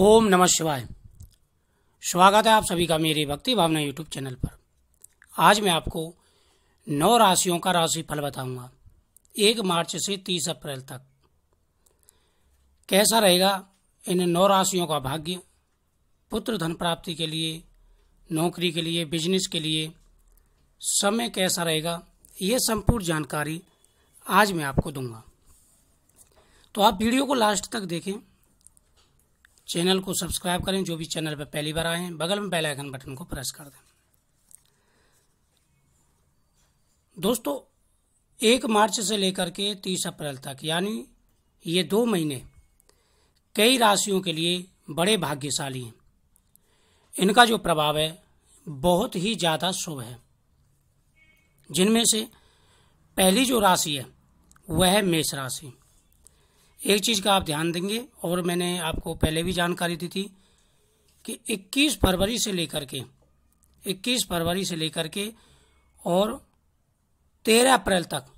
ओम नमः शिवाय स्वागत है आप सभी का मेरे भक्ति भावना यूट्यूब चैनल पर आज मैं आपको नौ राशियों का राशि फल बताऊंगा एक मार्च से तीस अप्रैल तक कैसा रहेगा इन नौ राशियों का भाग्य पुत्र धन प्राप्ति के लिए नौकरी के लिए बिजनेस के लिए समय कैसा रहेगा ये संपूर्ण जानकारी आज मैं आपको दूंगा तो आप वीडियो को लास्ट तक देखें चैनल को सब्सक्राइब करें जो भी चैनल पर पहली बार आए हैं बगल में बेल आइकन बटन को प्रेस कर दें दोस्तों एक मार्च से लेकर के तीस अप्रैल तक यानी ये दो महीने कई राशियों के लिए बड़े भाग्यशाली हैं इनका जो प्रभाव है बहुत ही ज़्यादा शुभ है जिनमें से पहली जो राशि है वह है मेष राशि एक चीज़ का आप ध्यान देंगे और मैंने आपको पहले भी जानकारी दी थी कि 21 फरवरी से लेकर के 21 फरवरी से लेकर के और 13 अप्रैल तक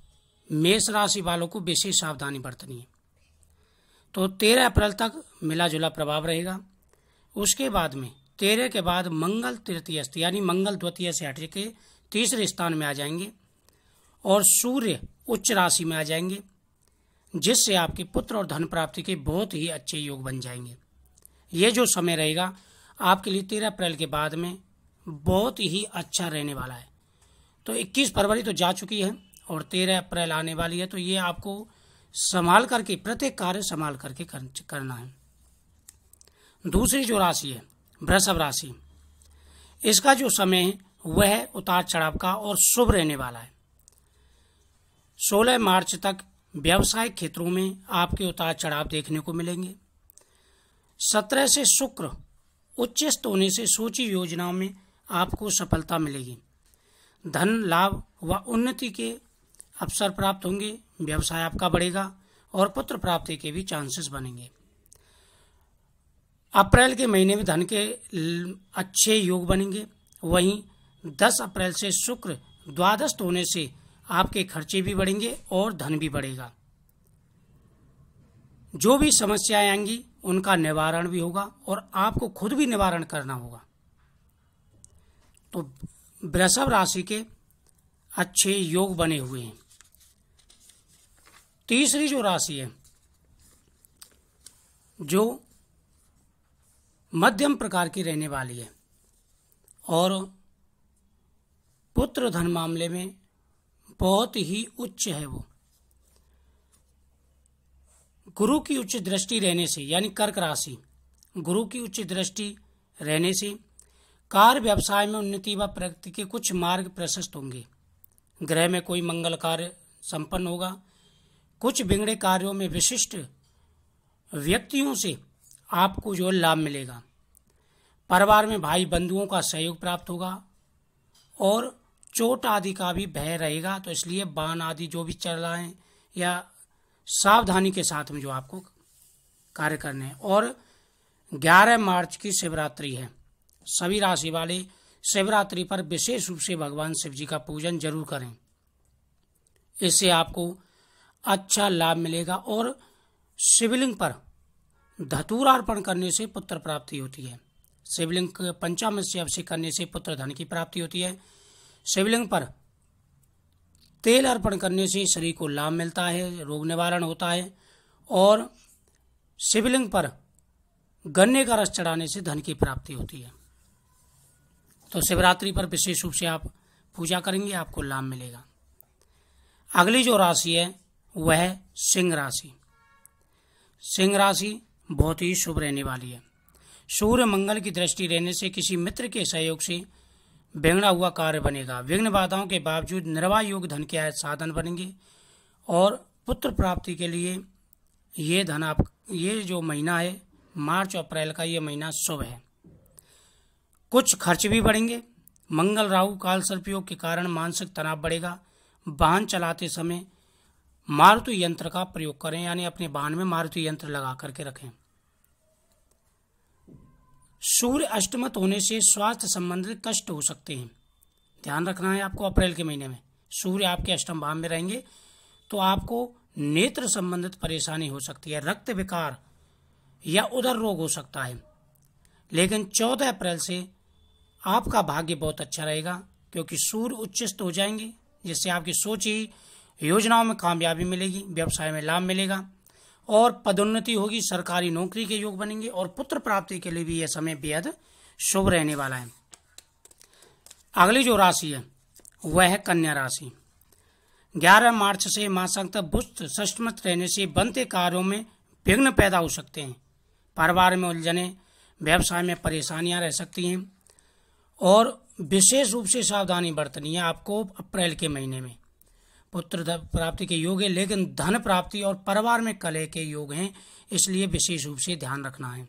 मेष राशि वालों को विशेष सावधानी बरतनी है तो 13 अप्रैल तक मिला जुला प्रभाव रहेगा उसके बाद में तेरह के बाद मंगल स्थित यानी मंगल द्वितीय से हट के तीसरे स्थान में आ जाएंगे और सूर्य उच्च राशि में आ जाएंगे जिससे आपके पुत्र और धन प्राप्ति के बहुत ही अच्छे योग बन जाएंगे ये जो समय रहेगा आपके लिए तेरह अप्रैल के बाद में बहुत ही अच्छा रहने वाला है तो 21 फरवरी तो जा चुकी है और 13 अप्रैल आने वाली है तो ये आपको संभाल करके प्रत्येक कार्य संभाल करके कर, करना है दूसरी जो राशि है वृषभ राशि इसका जो समय है वह उतार चढ़ाव का और शुभ रहने वाला है 16 मार्च तक व्यवसाय क्षेत्रों में आपके उतार चढ़ाव देखने को मिलेंगे सत्रह से शुक्र उच्चस्त होने से सोची योजनाओं में आपको सफलता मिलेगी धन लाभ व उन्नति के अवसर प्राप्त होंगे व्यवसाय आपका बढ़ेगा और पुत्र प्राप्ति के भी चांसेस बनेंगे अप्रैल के महीने में धन के अच्छे योग बनेंगे वहीं 10 अप्रैल से शुक्र द्वादश होने से आपके खर्चे भी बढ़ेंगे और धन भी बढ़ेगा जो भी समस्याएं आएंगी उनका निवारण भी होगा और आपको खुद भी निवारण करना होगा तो वृषभ राशि के अच्छे योग बने हुए हैं तीसरी जो राशि है जो मध्यम प्रकार की रहने वाली है और पुत्र धन मामले में बहुत ही उच्च है वो गुरु की उच्च दृष्टि रहने से यानी कर्क राशि गुरु की उच्च दृष्टि रहने से कार्य व्यवसाय में उन्नति व प्रगति के कुछ मार्ग प्रशस्त होंगे ग्रह में कोई मंगल कार्य संपन्न होगा कुछ बिगड़े कार्यों में विशिष्ट व्यक्तियों से आपको जो लाभ मिलेगा परिवार में भाई बंधुओं का सहयोग प्राप्त होगा और चोट आदि का भी भय रहेगा तो इसलिए बाण आदि जो भी चलाएं या सावधानी के साथ में जो आपको कार्य करने हैं और 11 मार्च की शिवरात्रि है सभी राशि वाले शिवरात्रि पर विशेष रूप से भगवान शिव जी का पूजन जरूर करें इससे आपको अच्छा लाभ मिलेगा और शिवलिंग पर धतूरा अर्पण करने से पुत्र प्राप्ति होती है शिवलिंग पंचामृत से अभिषेक करने से पुत्र धन की प्राप्ति होती है शिवलिंग पर तेल अर्पण करने से शरीर को लाभ मिलता है रोग निवारण होता है और शिवलिंग पर गन्ने का रस चढ़ाने से धन की प्राप्ति होती है तो शिवरात्रि पर विशेष रूप से आप पूजा करेंगे आपको लाभ मिलेगा अगली जो राशि है वह सिंह राशि सिंह राशि बहुत ही शुभ रहने वाली है सूर्य मंगल की दृष्टि रहने से किसी मित्र के सहयोग से बिगड़ा हुआ कार्य बनेगा विघ्न बाधाओं के बावजूद निर्वाह योग धन के आय साधन बनेंगे और पुत्र प्राप्ति के लिए ये धन आप ये जो महीना है मार्च और अप्रैल का ये महीना शुभ है कुछ खर्च भी बढ़ेंगे मंगल राहु काल सर्पयोग के कारण मानसिक तनाव बढ़ेगा वाहन चलाते समय मारुति यंत्र का प्रयोग करें यानी अपने वाहन में मारुति यंत्र लगा करके रखें सूर्य अष्टमत होने से स्वास्थ्य संबंधित कष्ट हो सकते हैं ध्यान रखना है आपको अप्रैल के महीने में सूर्य आपके अष्टम भाव में रहेंगे तो आपको नेत्र संबंधित परेशानी हो सकती है रक्त विकार या उधर रोग हो सकता है लेकिन 14 अप्रैल से आपका भाग्य बहुत अच्छा रहेगा क्योंकि सूर्य उच्चस्त हो जाएंगे जिससे आपकी सोच ही योजनाओं में कामयाबी मिलेगी व्यवसाय में लाभ मिलेगा और पदोन्नति होगी सरकारी नौकरी के योग बनेंगे और पुत्र प्राप्ति के लिए भी यह समय बेहद शुभ रहने वाला है अगली जो राशि है वह है कन्या राशि 11 मार्च से मासांक तक बुस्त सष्टमत रहने से बनते कार्यों में विघ्न पैदा हो सकते हैं परिवार में उलझने व्यवसाय में परेशानियां रह सकती हैं और विशेष रूप से सावधानी बरतनी है आपको अप्रैल के महीने में पुत्र प्राप्ति के योग है लेकिन धन प्राप्ति और परिवार में कले के योग हैं इसलिए विशेष रूप से ध्यान रखना है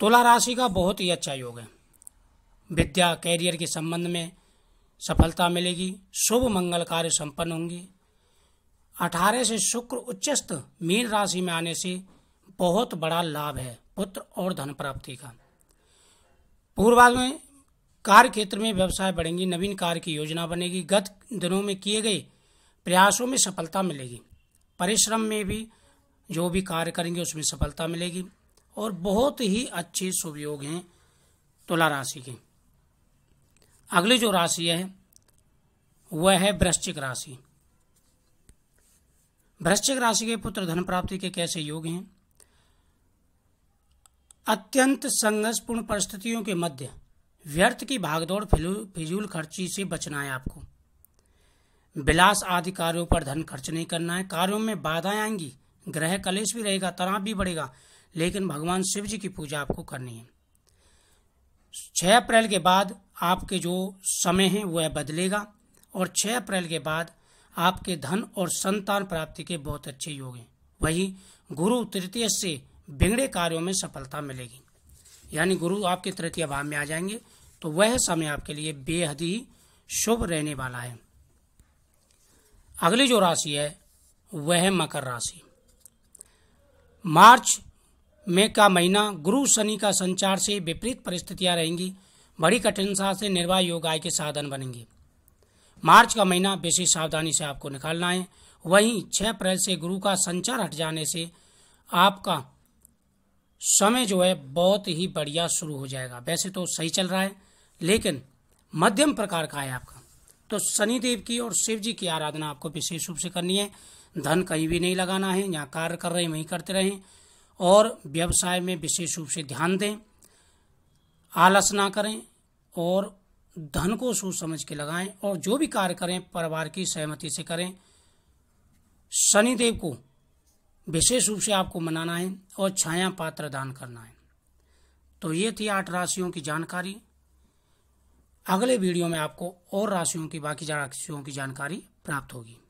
तुला राशि का बहुत ही अच्छा योग है विद्या कैरियर के संबंध में सफलता मिलेगी शुभ मंगल कार्य संपन्न होंगे अठारह से शुक्र उच्चस्त मीन राशि में आने से बहुत बड़ा लाभ है पुत्र और धन प्राप्ति का पूर्वाध में कार्य क्षेत्र में व्यवसाय बढ़ेंगी नवीन कार्य की योजना बनेगी गत दिनों में किए गए प्रयासों में सफलता मिलेगी परिश्रम में भी जो भी कार्य करेंगे उसमें सफलता मिलेगी और बहुत ही अच्छे योग हैं तुला राशि के अगली जो राशि है वह है वृश्चिक राशि वृश्चिक राशि के पुत्र धन प्राप्ति के कैसे योग हैं अत्यंत संघर्षपूर्ण परिस्थितियों के मध्य व्यर्थ की भागदौड़ फिजूल खर्ची से बचना है आपको विलास आदि कार्यों पर धन खर्च नहीं करना है कार्यों में बाधाएं आएंगी ग्रह कलेश भी रहेगा तनाव भी बढ़ेगा लेकिन भगवान शिव जी की पूजा आपको करनी है छह अप्रैल के बाद आपके जो समय है वह बदलेगा और छह अप्रैल के बाद आपके धन और संतान प्राप्ति के बहुत अच्छे योग हैं वहीं गुरु तृतीय से बिगड़े कार्यों में सफलता मिलेगी यानी गुरु आपके तृतीय भाव में आ जाएंगे तो वह समय आपके लिए बेहद ही शुभ रहने वाला है अगली जो राशि है वह मकर राशि मार्च में का महीना गुरु शनि का संचार से विपरीत परिस्थितियां रहेंगी बड़ी कठिनता से निर्वाह योग आय के साधन बनेंगे मार्च का महीना विशेष सावधानी से आपको निकालना है वहीं 6 अप्रैल से गुरु का संचार हट जाने से आपका समय जो है बहुत ही बढ़िया शुरू हो जाएगा वैसे तो सही चल रहा है लेकिन मध्यम प्रकार का है आपका तो शनिदेव की और शिव जी की आराधना आपको विशेष रूप से करनी है धन कहीं भी नहीं लगाना है यहाँ कार्य कर रहे हैं वहीं करते रहें और व्यवसाय में विशेष रूप से ध्यान दें आलस ना करें और धन को सोच समझ के लगाएं और जो भी कार्य करें परिवार की सहमति से करें शनिदेव को विशेष रूप से आपको मनाना है और छाया पात्र दान करना है तो ये थी आठ राशियों की जानकारी अगले वीडियो में आपको और राशियों की बाकी राशियों की जानकारी प्राप्त होगी